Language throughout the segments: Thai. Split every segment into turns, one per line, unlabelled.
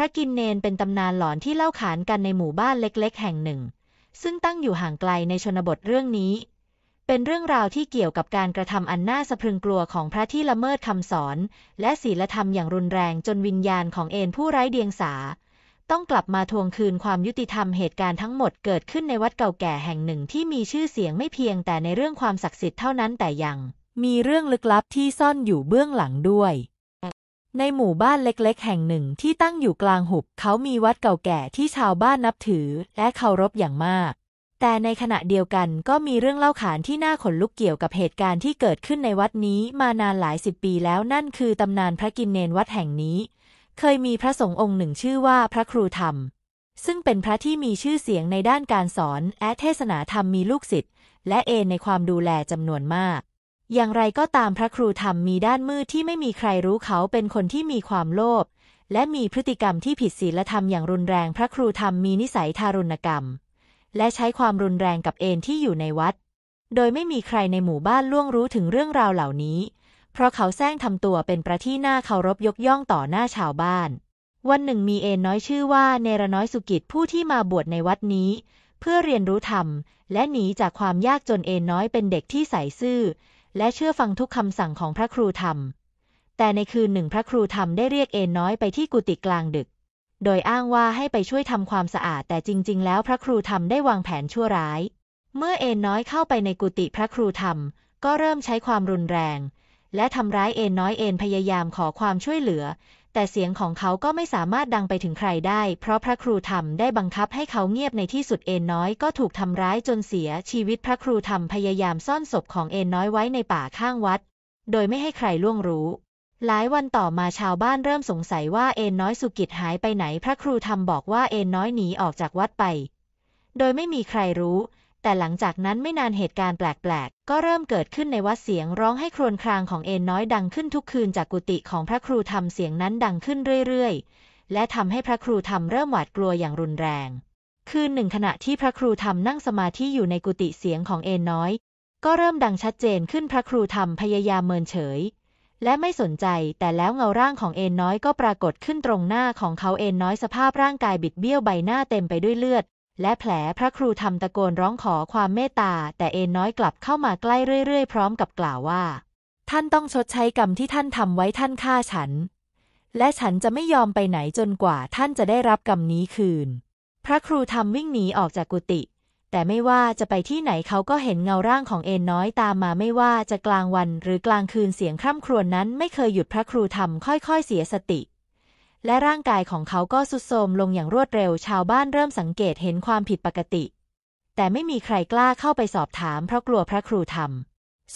ระกินเนนเป็นตำนานหลอนที่เล่าขานกันในหมู่บ้านเล็ก ๆ แห่งหนึ่ง ซึ่งตั้งอยู่ห่างไกลในชนบทเรื่องนี้ เป็นเรื่องราวที่เกี่ยวกับการกระทำอันน่าสะพรึงกลัวของพระที่ละเมิดคำสอน และศีลธรรมอย่างรุนแรงจนวิญญาณของเอนผู้ไร้เดียงสา ต้องกลับมาทวงคืนความยุติธรรมเหตุการณ์ทั้งหมดเกิดขึ้นในวัดเก่าแก่แห่งหนึ่งที่มีชื่อเสียงไม่เพียงแต่ในเรื่องความศักดิ์สิทธิ์เท่านั้นแต่ยังมีเรื่องลึกลับที่ซ่อนอยู่เบื้องหลังด้วยในหมู่บ้านเล็ก ๆ แห่งหนึ่งที่ตั้งอยู่กลางหุบ เขามีวัดเก่าแก่ที่ชาวบ้านนับถือและเคารพอย่างมาก แต่ในขณะเดียวกันก็มีเรื่องเล่าขานที่น่าขนลุกเกี่ยวกับเหตุการณ์ที่เกิดขึ้นในวัดนี้มานานหลายสิบปีแล้ว นั่นคือตำนานพระกินเนนวัดแห่งนี้ เคยมีพระสงฆ์องค์หนึ่งชื่อว่าพระครูธรรม ซึ่งเป็นพระที่มีชื่อเสียงในด้านการสอนและเทศนาธรรมมีลูกศิษย์และเอในความดูแลจำนวนมากอย่างไรก็ตามพระครูธรรมมีด้านมืดที่ไม่มีใครรู้เขาเป็นคนที่มีความโลภและมีพฤติกรรมที่ผิดศีลธรรมอย่างรุนแรง พระครูธรรมมีนิสัยทารุณกรรม และใช้ความรุนแรงกับเอนที่อยู่ในวัด โดยไม่มีใครในหมู่บ้านล่วงรู้ถึงเรื่องราวเหล่านี้ เพราะเขาแซงทำตัวเป็นประที่หน้าเคารพยกย่องต่อหน้าชาวบ้าน วันหนึ่งมีเอนน้อยชื่อว่าเนรน้อยสุกิจผู้ที่มาบวชในวัดนี้ เพื่อเรียนรู้ธรรม และหนีจากความยากจนเอนน้อยเป็นเด็กที่ใสซื่อและเชื่อฟังทุกคำสั่งของพระครูธรรม แต่ในคืนหนึ่งพระครูธรรม ได้เรียกเอ็นน้อยไปที่กุฏิกลางดึก โดยอ้างว่าให้ไปช่วยทำความสะอาด แต่จริงๆ แล้วพระครูธรรมได้วางแผนชั่วร้าย เมื่อเอ็นน้อยเข้าไปในกุฏิพระครูธรรม ก็เริ่มใช้ความรุนแรง และทำร้ายเอ็นน้อย เอ็นพยายามขอความช่วยเหลือแต่เสียงของเขาก็ไม่สามารถดังไปถึงใครได้ เพราะพระครูธรรมได้บังคับให้เขาเงียบในที่สุดเอนน้อยก็ถูกทำร้ายจนเสียชีวิตพระครูธรรมพยายามซ่อนศพของเอนน้อยไว้ในป่าข้างวัด โดยไม่ให้ใครล่วงรู้ หลายวันต่อมาชาวบ้านเริ่มสงสัยว่าเอนน้อยสุกิจหายไปไหนพระครูธรรมบอกว่าเอนน้อยหนีออกจากวัดไป โดยไม่มีใครรู้แต่หลังจากนั้นไม่นานเหตุการณ์แปลกๆ ก็เริ่มเกิดขึ้นในวัดเสียงร้องให้ครวญครางของเอ็นน้อยดังขึ้นทุกคืนจากกุฏิของพระครูทำเสียงนั้นดังขึ้นเรื่อยๆ และทำให้พระครูทำเริ่มหวาดกลัวอย่างรุนแรงคืนหนึ่งขณะที่พระครูทำนั่งสมาธิอยู่ในกุฏิเสียงของเอ็นน้อย ก็เริ่มดังชัดเจนขึ้นพระครูทำพยายามเมินเฉย และไม่สนใจแต่แล้วเงาร่างของเอ็นน้อยก็ปรากฏขึ้นตรงหน้าของเขาเอ็นน้อยสภาพร่างกายบิดเบี้ยวใบหน้าเต็มไปด้วยเลือดและแผลพระครูทำตะโกนร้องขอความเมตตา แต่เอนน้อยกลับเข้ามาใกล้เรื่อย ๆพร้อมกับกล่าวว่า ท่านต้องชดใช้กรรมที่ท่านทำไว้ท่านฆ่าฉัน และฉันจะไม่ยอมไปไหนจนกว่าท่านจะได้รับกรรมนี้คืน พระครูทำวิ่งหนีออกจากกุฏิ แต่ไม่ว่าจะไปที่ไหนเขาก็เห็นเงาร่างของเอ็นน้อยตามมาไม่ว่าจะกลางวันหรือกลางคืนเสียงคร่ำครวญนนั้น ไม่เคยหยุดพระครูทำค่อยๆเสียสติและร่างกายของเขาก็สุดโทมลงอย่างรวดเร็วชาวบ้านเริ่มสังเกตเห็นความผิดปกติ แต่ไม่มีใครกล้าเข้าไปสอบถามเพราะกลัวพระครูธรรม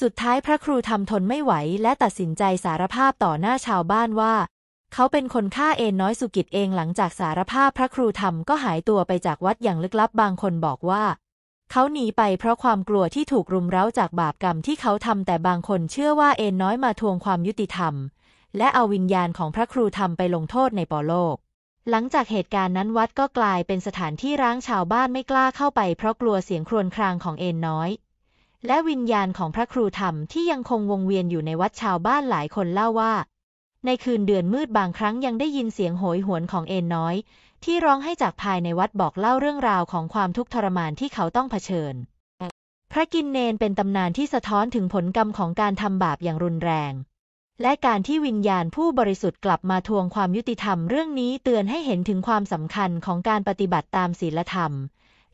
สุดท้ายพระครูธรรมทนไม่ไหว และตัดสินใจสารภาพต่อหน้าชาวบ้านว่า เขาเป็นคนฆ่าเอ็นน้อยสุกิจเองหลังจากสารภาพพระครูธรรมก็หายตัวไปจากวัดอย่างลึกลับบางคนบอกว่า เขาหนีไปเพราะความกลัวที่ถูกรุมเร้าจากบาปกรรมที่เขาทำแต่บางคนเชื่อว่าเอ็นน้อยมาทวงความยุติธรรมและเอาวิญญาณของพระครูธรรมไปลงโทษในปอโลก หลังจากเหตุการณ์นั้นวัดก็กลายเป็นสถานที่ร้างชาวบ้านไม่กล้าเข้าไปเพราะกลัวเสียงครวญครางของเอ็นน้อย และวิญญาณของพระครูธรรมที่ยังคงวงเวียนอยู่ในวัดชาวบ้านหลายคนเล่าว่า ในคืนเดือนมืดบางครั้งยังได้ยินเสียงโหยหวนของเอ็นน้อย ที่ร้องให้จากภายในวัดบอกเล่าเรื่องราวของความทุกข์ทรมานที่เขาต้องเผชิญ พระกินเนนเป็นตำนานที่สะท้อนถึงผลกรรมของการทำบาปอย่างรุนแรงและการที่วิญญาณผู้บริสุทธิ์กลับมาทวงความยุติธรรมเรื่องนี้เตือนให้เห็นถึงความสำคัญของการปฏิบัติตามศีลธรรม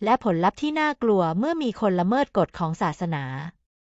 และผลลัพธ์ที่น่ากลัวเมื่อมีคนละเมิดกฎของศาสนา